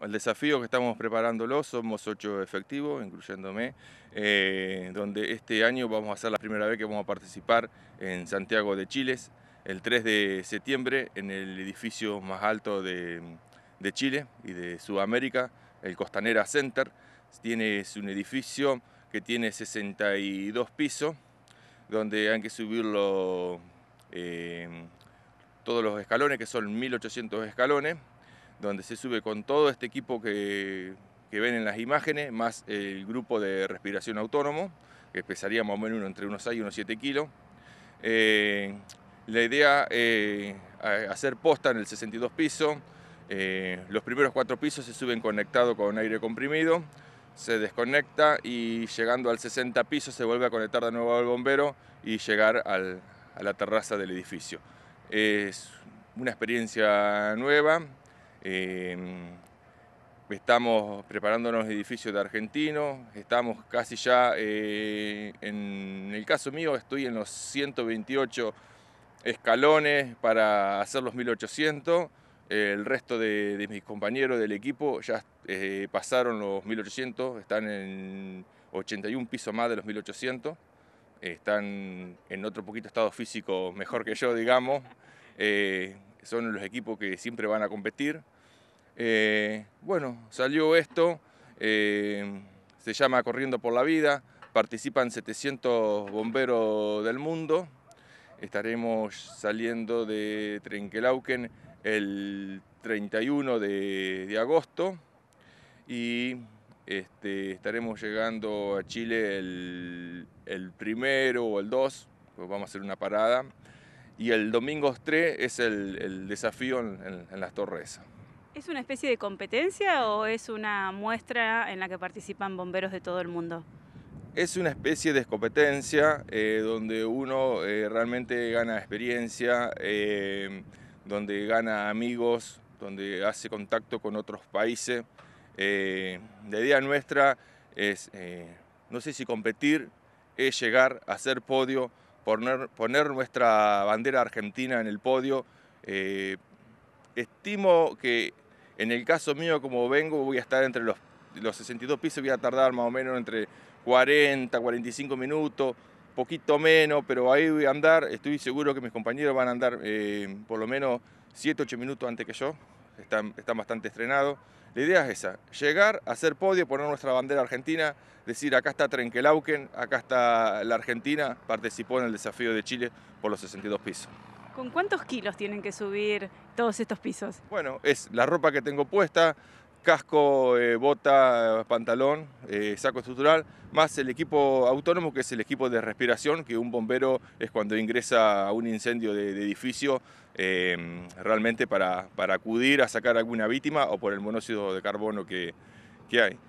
El desafío que estamos preparándolo, somos ocho efectivos, incluyéndome, eh, donde este año vamos a ser la primera vez que vamos a participar en Santiago de Chile, el 3 de septiembre, en el edificio más alto de, Chile y de Sudamérica, el Costanera Center. Tiene, un edificio que tiene 62 pisos, donde hay que subir eh, todos los escalones, que son 1800 escalones donde se sube con todo este equipo que, ven en las imágenes, más el grupo de respiración autónomo, que pesaría más o menos entre unos 6 y unos 7 kilos. Eh, la idea es eh, hacer posta en el 62 piso. Eh, los primeros cuatro pisos se suben conectados con aire comprimido, se desconecta y llegando al 60 piso se vuelve a conectar de nuevo al bombero y llegar a la terraza del edificio. Es una experiencia nueva, eh, estamos preparándonos edificios de Argentino, estamos casi ya, eh, en el caso mío estoy en los 128 escalones para hacer los 1800, el resto de, mis compañeros del equipo ya eh, pasaron los 1800, están en 81 pisos más de los 1800, están en otro poquito estado físico mejor que yo, digamos. Eh, son los equipos que siempre van a competir. Eh, bueno, salió esto, eh, se llama Corriendo por la Vida, participan 700 bomberos del mundo, estaremos saliendo de Trenquelauken el 31 de, agosto y este, estaremos llegando a Chile el, el primero o el 2, pues vamos a hacer una parada y el domingo 3 es el, desafío en, las torres. ¿Es una especie de competencia o es una muestra en la que participan bomberos de todo el mundo? Es una especie de competencia eh, donde uno eh, realmente gana experiencia, eh, donde gana amigos, donde hace contacto con otros países. la idea nuestra es, no sé si competir, es llegar a ser podio, poner, nuestra bandera argentina en el podio. Eh, estimo que en el caso mío, como vengo, voy a estar entre los, 62 pisos, voy a tardar más o menos entre 40, 45 minutos, poquito menos, pero ahí voy a andar. Estoy seguro que mis compañeros van a andar eh, por lo menos 7, 8 minutos antes que yo. Están, están bastante estrenados. La idea es esa, llegar, hacer podio, poner nuestra bandera argentina, decir acá está Trenkelauken, acá está la Argentina, participó en el desafío de Chile por los 62 pisos. ¿Con cuántos kilos tienen que subir todos estos pisos? Bueno, es la ropa que tengo puesta, casco, eh, bota, pantalón, eh, saco estructural, más el equipo autónomo, que es el equipo de respiración, que un bombero es cuando ingresa a un incendio de, edificio, em, realmente para, acudir a sacar alguna víctima o por el monóxido de carbono que, que hay.